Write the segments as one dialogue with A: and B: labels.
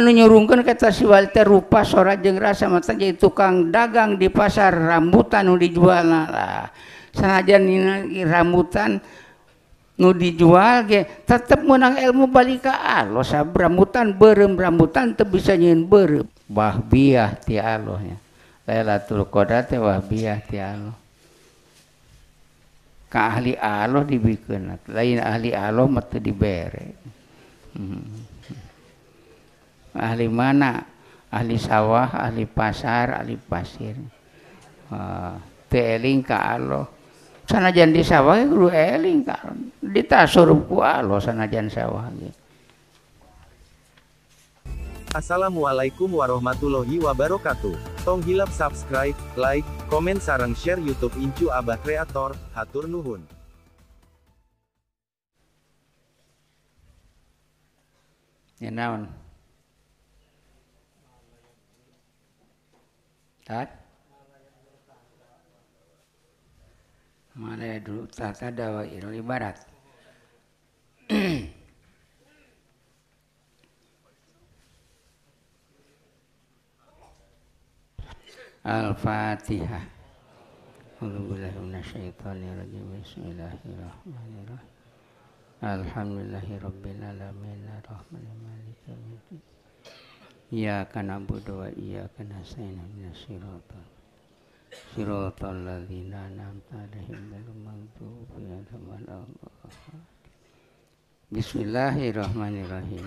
A: nyrungkan kata siwal rupa soat jeng rasa matanya tukang dagang di pasar rambutan nu dijuallah sana aja ramutan nu dijuage tetep menang ilmu balik ka ah, lo sabrautan barembraan tean nyin berbabiah ti Allahnyatulwahbiah Hai ka ahli Allah dibikenat lain ahli Allah mata diberre hmm. ahli mana ahli sawah ahli pasar ahli pasir uh, teeling ka Allah jan di sawah guru eling ka ditasurup ku Allah sana jan sawah Assalamualaikum warahmatullahi wabarakatuh. Tong hilap subscribe, like, komen sarang share YouTube Incu Abah Kreator. Hatur nuhun. Ya Malaya dulu tata dawa ilmu ibarat. Al-Fatihah. Bismillahirrahmanirrahim. Bismillahirrahmanirrahim. Iyyaka na'budu wa iyyaka nasta'in ihdinas sirotol, siratal ladzina an'amta alaihim ghairil maghdubi 'alaihim waladdallin Bismillahirrahmanirrahim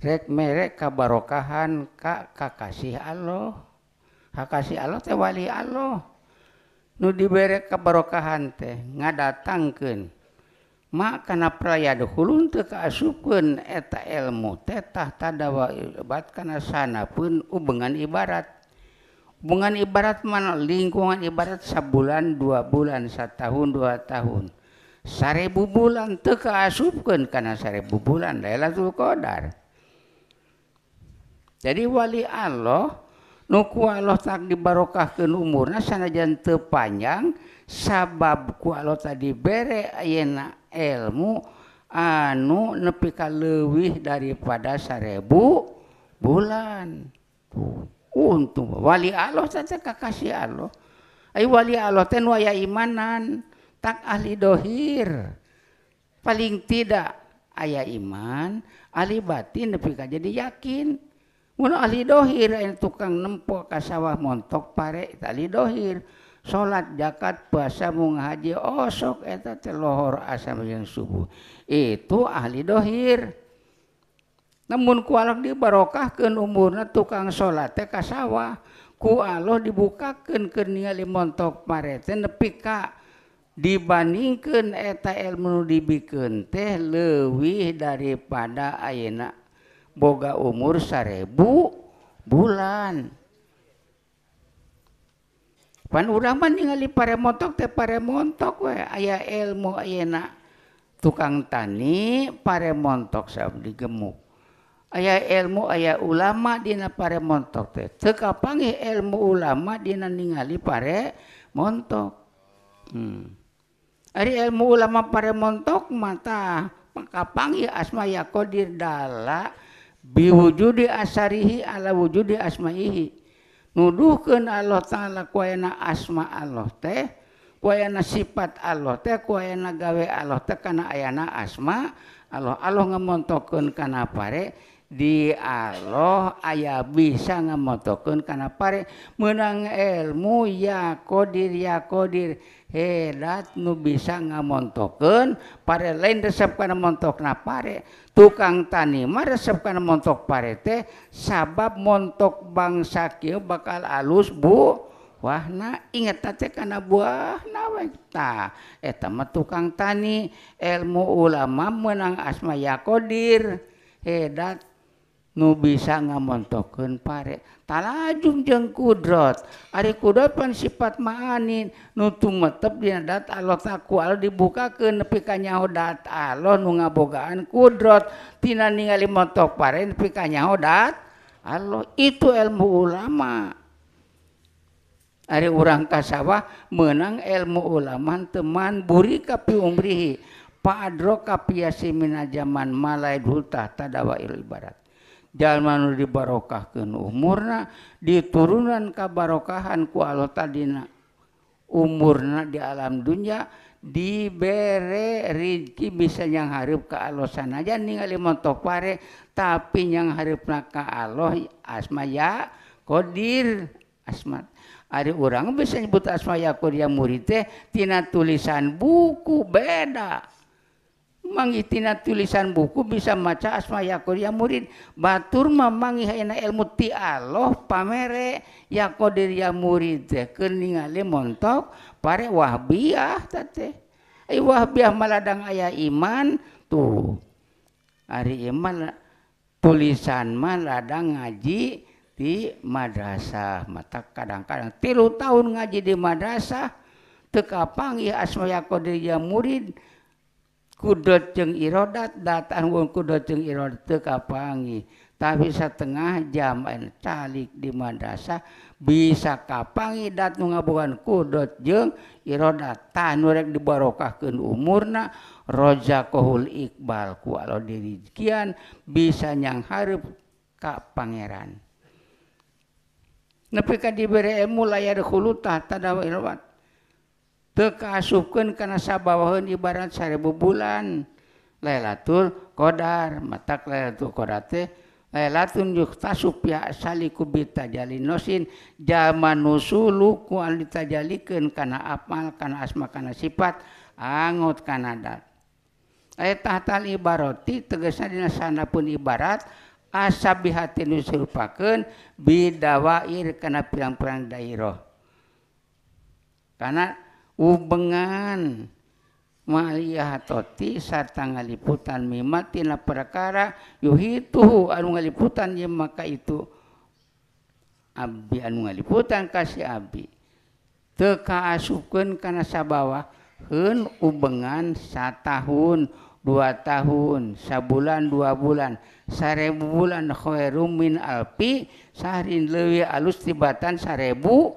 A: rek- merek ka barokahan ka kakasi Allah hakasih Allah teh wali Allah nu diberre kabarokahan teh ngadatangkanmak na prayauluun teka asupkun eta elmu tetahtadabat kan sana pun ubengan ibarat hubungan ibarat mana lingkungan ibarat sa bulan dua bulan saat tahun dua tahun sareribu bulan teka asupken karena sareribu bulan daerahtulqaadadar. Wali Allah nuku Allah tak dibarokah ke umur nas sanajan tepanjang sababku Allah tadi bereak ilmu anu nepikah lewih daripada sarebu bulan untuk Wali Allah saja Kakasi Allah Wal Allah ten waya imanan tak ahli Dhohir paling tidak ayah iman Alibain nepikah jadi yakin tidak hohir tukang nem sawah montok paretalihohir salat jakatbungji osoketa asam yang subuh itu ahli dhohir namun kulam dibarkah ke umuruna tukang salat sawah ku Allah dibukakankenali montok pare dibandingkaneta el menu dibiken teh lebihwih daripada aak ga umur sabu bulan u pare mont aya elmu enak tukang tani pare montok di gemuk ayaah elmu ayah ulamadina pare montokkapangi ilmu ulama paremont hmm. ilmu ulama pare montok mata mepangi asma yakodirdala bijud di asarihi Allahlawujuddi asmaihi nuuh ke Allah tang la kuena asma Allah teh kuana sifat Allah teh ku na gawe Allah te kana ayana asma Allah Allah ngemontoken kana pare yang di Allah aya bisa ngamontken karena pare menang elmu yakodir yakodir hedat nu bisa ngamontken pare lain resep kan mont na tukang tani resepkan montk pare teh sabab montk bangsa Ky bakal alus Bu Wana inget karena buah na tukang tani elmu ulama menang asma Yakodir hedat bisa ngamonkan pare jeng kudrot kudrapan sifat manin nutu p data dibuka kenyadaton ngabogaan kudrat Ti parenyadat Halo itu ilmu ulama ada u kasah menang ilmu ulama teman buri kapi umbrihi padro kapi si Min zamanman malaaidultahtadawail baraat dibarokah ke umurna diturunnan kebarokhan kualaota umurna di alam dunya dibere Riki bisa yang hap ke alsan aja ningali motore tapi yang hap nakah Allah asmaya Qdir as orang bisa nyebut asmaiah muridtina tulisan buku beda tina tulisan buku bisa maca asma yakuriah murid Batur memangti pa yakodirya murid ningaliwahahdang aya iman tuh hari Iman tulisan maladang ngaji di Madraah mata kadang-kadang tilu tahun ngaji di madrasah tekapangi asma Yakodirya murid irot datangg kui tak bisa tengah zaman calik di Manah bisa kapangi dan ngbungan kudot jeirotanrek dibarkah ke umurna kohholqbalku diian bisanyangharp Ka Pangeran dimu layar huluwah Iwan kasukan karena sabahhun ibaratribu bulan leilatul Qdar mata zaman karena amal karena asma karena sifatangut Kanada ibaroti tegesan di sana pun ibarat asabihati nufa bidawair karena piang-perang daerahoh karena ubenganiya toti sarta ngaliputan mimmati na perkara yohi ituu ngaliputan maka ituu ngaliputan kasih Abi tekaasukan kan sababawa ubengan sa tahun dua tahun sa bulan dua bulan sarebu bulankhoin Alpi syahin lewi alus titan sarebu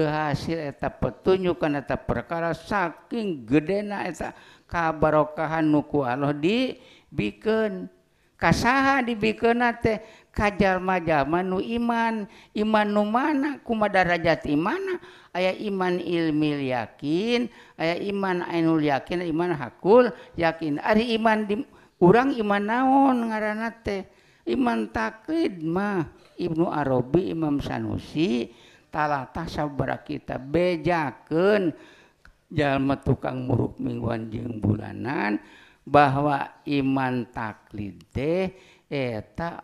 A: hasil etap petunjukukan tetap perkara saking geeta kabarokahan nuku Allah di bikin kasaha dibiken kajarjau iman iman mana kumarajat I mana aya iman ilmil yakin aya iman Aul yakin iman Hakul yakin Ari iman di urang imanon ngaran teh iman takrib mah Ibnu Arobi Imam sanusi tasaya kita bejakenjal tukang buruk mingguan jeng bulanan bahwa iman taklid deaka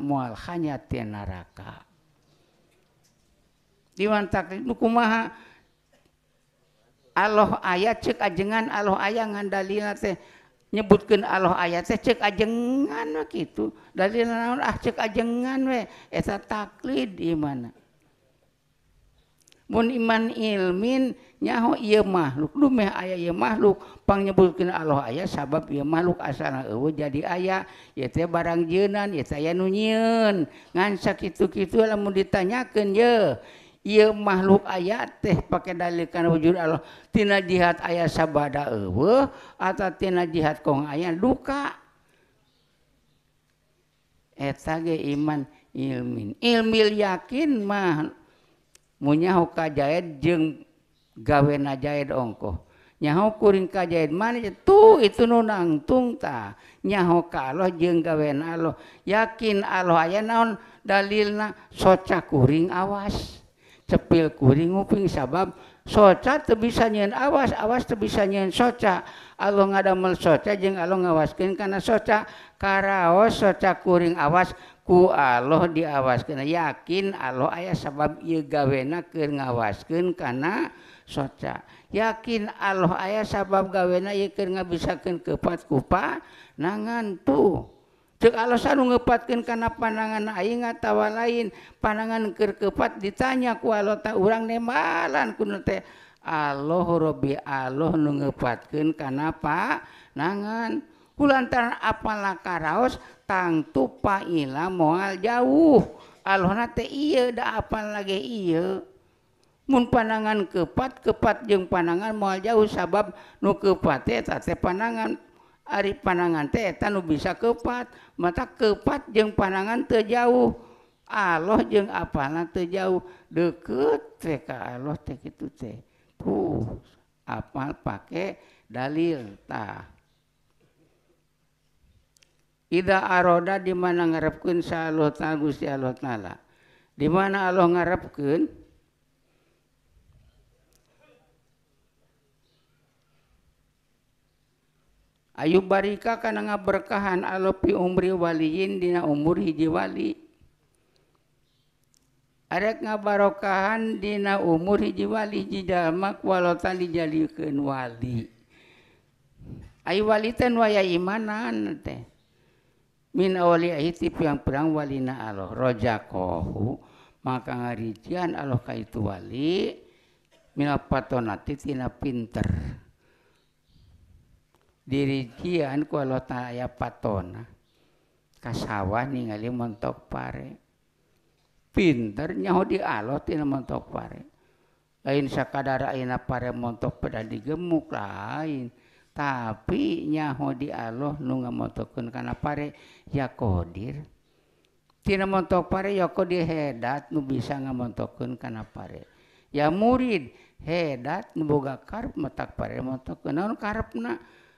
A: Allah ayat cek ajengan Allah ayaah ngaa lihat saya nyebutkan Allah ayat saya cek ajengan gitu dari ah, ce angana taklid di mana imanilmin nyahu makhluk lu aya makhluk pengyebutkin Allah ayah sabab makhluk as jadi ayaah barang jenan ya saya nunyiin ngansa-kilah mau ditanyakan ia makhluk ayat teh pakai dalkan wujud Allahtina jihad ayahsabadahtina jihad aya duka iman ilmin ilmil yakinmah Nyahu kajahit gawe najahid ongkoh. Nyahukuring kajahid mana itu nunang tungta nyahu ka lo gawenoh yakin Allah naon dalil na socakuring awas, cepil kuriing- uping sabab. soca kean nyiin awas awas ke bisa nyin soca Allah ngadamel soca je Allah ngawasken kana socakarawo soca kuring awas ku Allah diawasken yakin Allah ayah sabab gawennaker ngawasken kana soca yakin Allah ayah sabab gawenna yakir ngaakkin kepat kupa nangantu alasan nungepatkenkana panangan A ngatawa lain panangankerkepat ditanya waota urang nem malalan ku Allah Allah nungepatken karenaapa nangan bulan apa lakaraos tangtu paila mual jauh Allahnate dapan lagi mun panangan kepat kepat jeung panangan mual jauh sabab nukepattata panangan panangan tetan bisa kepat mata kepat yang panangan terjauh Allah jeung apallah terjauh deketka Allah apal pakai dalil dimana ngare dimana Allah ngarapkan A barka kana ngaberkahan allopi umri waliin dina umur hijji wali adat nga barokahan dina umur hijji wali jidamak watali wali wali waya waliib yang perang walina Allah kohhu maka ngarijian Allah ka itu wali mina patonati dina pinter. dirigian kalau ta aya pat kasah ningalimento pare pinter nyahudi Allah tidak pare lain da pada digemuk lain tapinyahudi Allah nu motoken karena pare ya kodir Ti moto pare yako didat nu bisa ngamonken karena pare ya murid hedat ngemoga karb metak pare motoken karep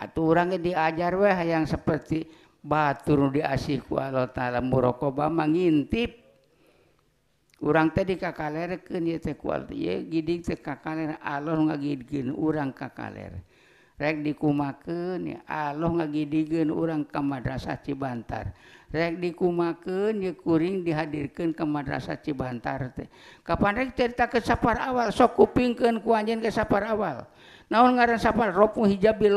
A: orangnya diajar weang seperti batu di asihwal Muba mengintip urang urang dimak Allah nga urang kam madrasah Cibantarrek dimake nyekuring dihadirkan ke Marasah Cibantar kapan cerita keafar awal so kuping ke ku keafar awal naun nga adaafarrok hijabil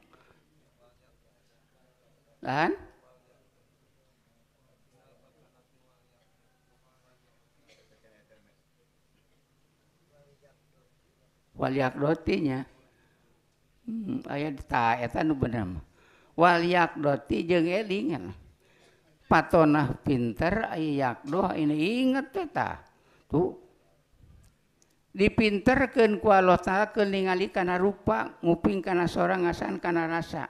A: Hai Walakdotinya hmm, Ayo be Walyakdoti je elingan pattonah pinter ayayakdoh ini inget kita tuh Hai dipinterkan kutal keali karena rupa nguping karena seorang ngasan karena rasa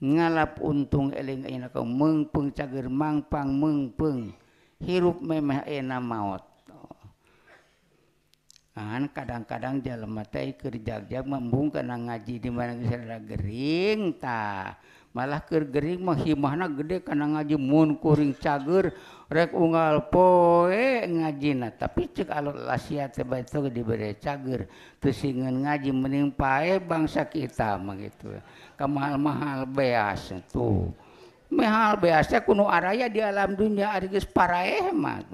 A: ngalap untung eling enak kau mungpeng cager mangpang mungpeng hirup meeh enak mau. kadang-kadang jalamata ke jajak membungkanaang ngaji dimanageringta. malah kir-gering meghimahna gede karena ngajimunkuring cager rekalpoe ngaji tapi cek kalau laiahat itu di cager ngaji menimpae bangsa kita begitu ke mahal-mahal beas itu mehal biasa kuno araya di alam duniagus paramat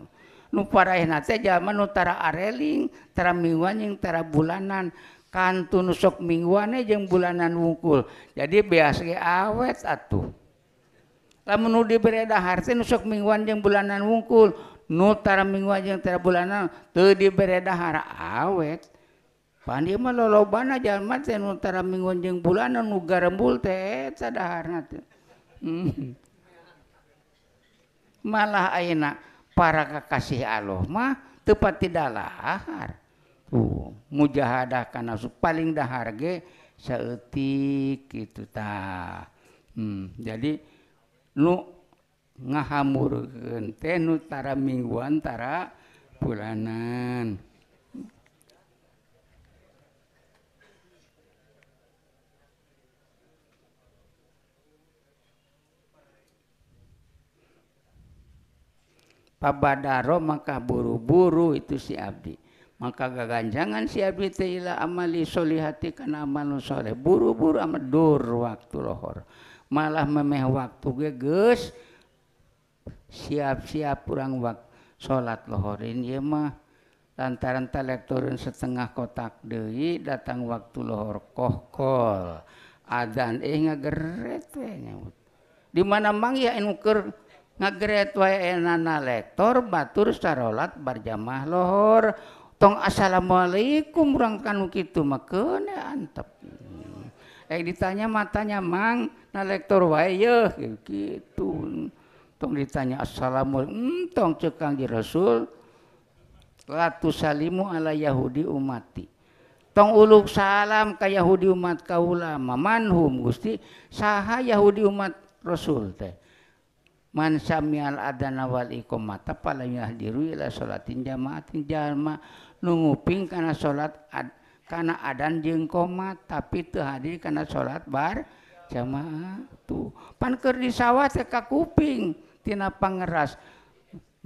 A: zaman nutara arelingteramiwan yangtara bulanan nusok mingguanya bulanan wungkul jadi be awet satu menu di beredahsok mgua yang bulanan wungkul nutara mingguan yang tidak bulanan tuh di beredahara awetingan malah aak para kekasih Allahmah tepat dalamhara mujahadahkan langsung paling dahhar setik itu ta hmm, jadi ngahamur tentara mingguantara bulanan Pak Darro maka buru-buru itu si Abdi maka gaganjangan silihati buru-buru waktu lohor malah memeh waktu geges siap-siap kurangang waktu salat lohorinmah lantaranktorun setengah kotak Dewi datang waktu lohor kohkol adzan eh di yagere wa eh batur secaralat barjamaah lohor untuk tong Assalamualaikum burkatmu gitu makan Antap eh, ditanya matanya mang na lektor wa tong ditanya asamu hmm, tong cegang di rasul latu salimu ala Yahudi umati tong luk salam kay Yahudi umat kaulama manhum Gusti saha Yahudi umat rasul teh man adanawaliiku mata salat jamati nunguping karena salat ad karenadan je koma tapi tuh hadir karena salat bar samama tuh panker di sawaht seka kupingtina pangeras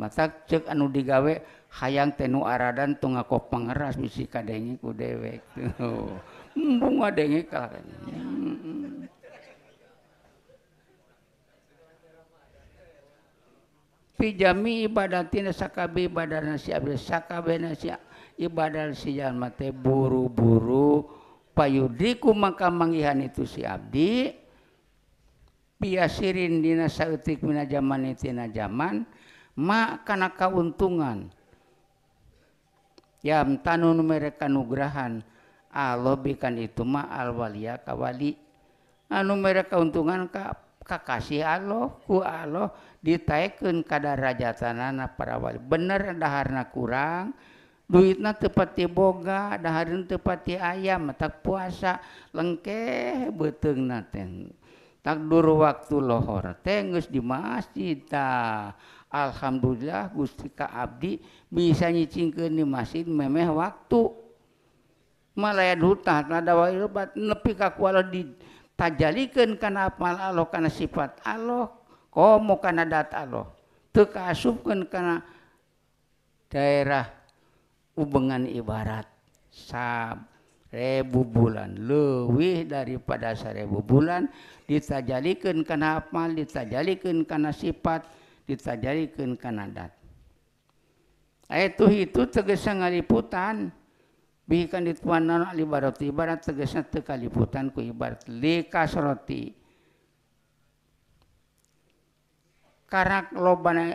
A: mata cek anu digawe hayang tenu ara dantung kok pengeras musika dengku dewek pijami ibadantinasaka badan naaka na badan siial mate buru-buru payudiku maka menghihan itu si Abdirindina zaman zaman kauntungan yam tan nugrahan Allahkan itu ma alwaliwali an kauntungan kakasiku Allah dit kadar raja tanana parawali bener dahana kurang tepati Boga daha tepati ayamtak puasa lengkeh bete takdur waktu loho ten di mas Alhamdulillah gustika Abdi bisa nyicingkan di masji memme waktu Malaya hutanwahbat lebih di karena amal Allah karena sifat Allah karena data Allahka as karena daerahnya dengan ibarat sab bu bulan lebihwih daripada sebu bulan ditajikan Kenapa ditajin karena sifat ditajikan Kant itu itu segesen ngaliputanikan dit iba ibarat segesakalibutan kubar roti karakter loban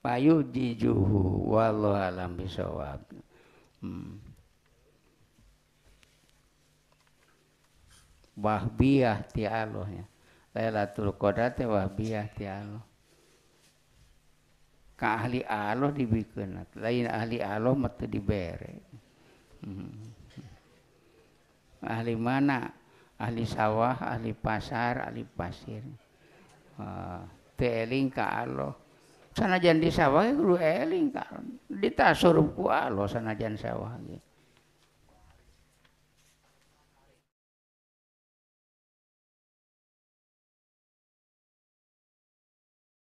A: payu jijuhu wallahu alam bisawab hmm. wahbiyah ti'aluh ya Lailatul Qadar teh wahbiyah ti ka ahli Allah dibikin lain ahli Allah mata dibere hmm. ahli mana ahli sawah ahli pasar ahli pasir uh, ah, teeling ka Allah Sanajan disavoi gru eling karm. Dita surrup kua lo Sanajan sewagi.